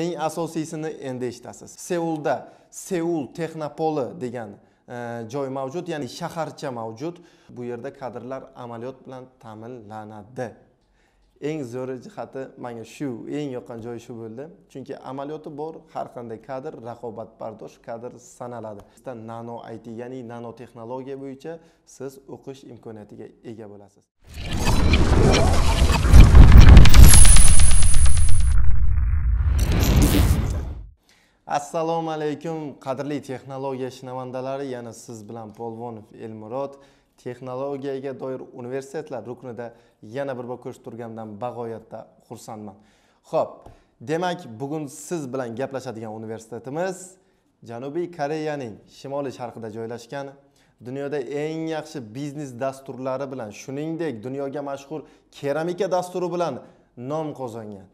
eng asosiysini endi eshitasiz seulda seul texnopoli degan e, joy mavjud ya'ni shaharcha mavjud bu yerda kadrlar amaliyot bilan ta'minlanadi eng zo'ri jihati manga shu eng yoqqan joyi shu bo'ldi chunki amaliyoti bor har qanday kadr raqobatbardosh kadr sanaladi nano it ya'ni nanotexnologiya bo'yicha siz o'qish imkoniyatiga ega bo'lasiz assalomu alaykum qadrli texnologiya shinavandalari yana siz bilan polvonov elmurod texnologiyaga doir universitetlar ruknida yana bir bor ko'rishib turganimdan bag'oyatda xursandman ho'p demak bugun siz bilan gaplashadigan universitetimiz janubiy koreyaning shimoli sharqida joylashgan dunyoda eng yaxshi biznes dasturlari bilan shuningdek dunyoga mashhur keramika dasturi bilan nom qozongan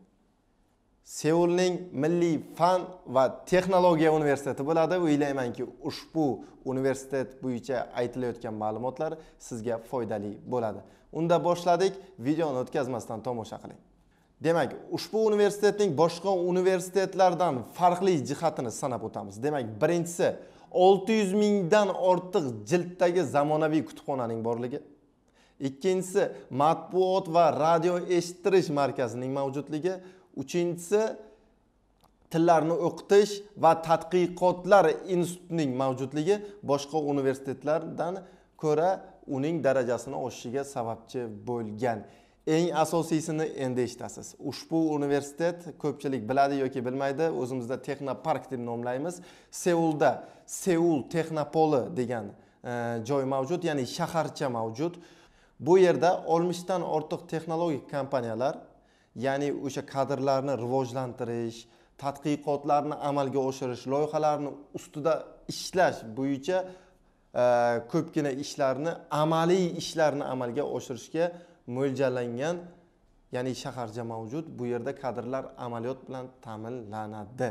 seulning milliy fan va texnologiya universiteti bo'ladi o'ylaymanki ushbu universitet bo'yicha aytilayotgan ma'lumotlar sizga foydali bo'ladi unda boshladik videoni o'tkazmasdan tomosha qiling demak ushbu universitetning boshqa universitetlardan farqli jihatini sanab o'tamiz demak birinchisi 600 mingdan ortiq jilddagi zamonaviy kutubxonaning borligi ikkinchisi matbuot va radio eshittirish markazining mavjudligi uchinchisi tillarni o'qitish va tadqiqotlar institutining mavjudligi boshqa universitetlardan ko'ra uning darajasini oshishiga sababchi bo'lgan eng asosiysini endi eshitasiz ushbu universitet ko'pchilik biladi yoki bilmaydi o'zimizda texnopark deb nomlaymiz seulda seul texnopoli degan e, joy mavjud ya'ni shaharcha mavjud bu yerda oltmishdan ortiq texnologik kompaniyalar ya'ni o'sha kadrlarni rivojlantirish tadqiqotlarni amalga oshirish loyihalarni ustida ishlash bo'yicha e, ko'pgina ishlarni amaliy ishlarni amalga oshirishga mo'ljallangan ya'ni shaharcha mavjud bu yerda kadrlar amaliyot bilan ta'minlanadi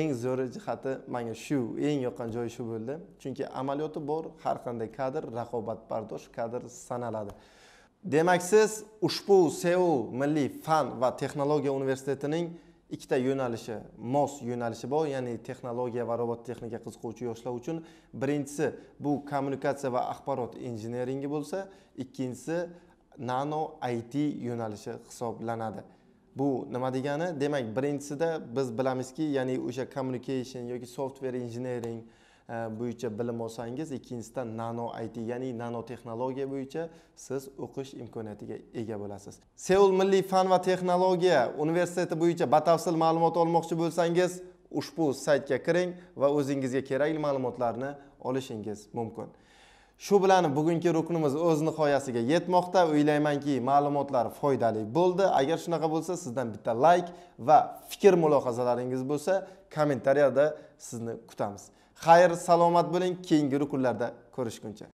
eng zo'ri jihati manga shu eng yoqqan joyi shu bo'ldi chunki amaliyoti bor har qanday kadr raqobatbardosh kadr sanaladi demak siz ushbu seul milliy fan va texnologiya universitetining ikkita yo'nalishi mos yo'nalishi bor ya'ni texnologiya va texnika qiziquvchi yoshlar uchun birinchisi bu kommunikatsiya va axborot injineringi bo'lsa ikkinchisi nano it yo'nalishi hisoblanadi bu nima degani demak birinchisida biz bilamizki ya'ni o'sha communication yoki software engineering bo'yicha bilim olsangiz ikkinchisidan nano it ya'ni nanotexnologiya bo'yicha siz o'qish imkoniyatiga ega bo'lasiz seul milliy fan va texnologiya universiteti bo'yicha batafsil ma'lumot olmoqchi bo'lsangiz ushbu saytga kiring va o'zingizga kerakli ma'lumotlarni olishingiz mumkin shu bilan bugungi ruknimiz o'z nihoyasiga yetmoqda o'ylaymanki ma'lumotlar foydali bo'ldi agar shunaqa bo'lsa sizdan bitta layk va fikr mulohazalaringiz bo'lsa kommentariyada sizni kutamiz xayr salomat bo'ling keyingi rukunlarda ko'rishguncha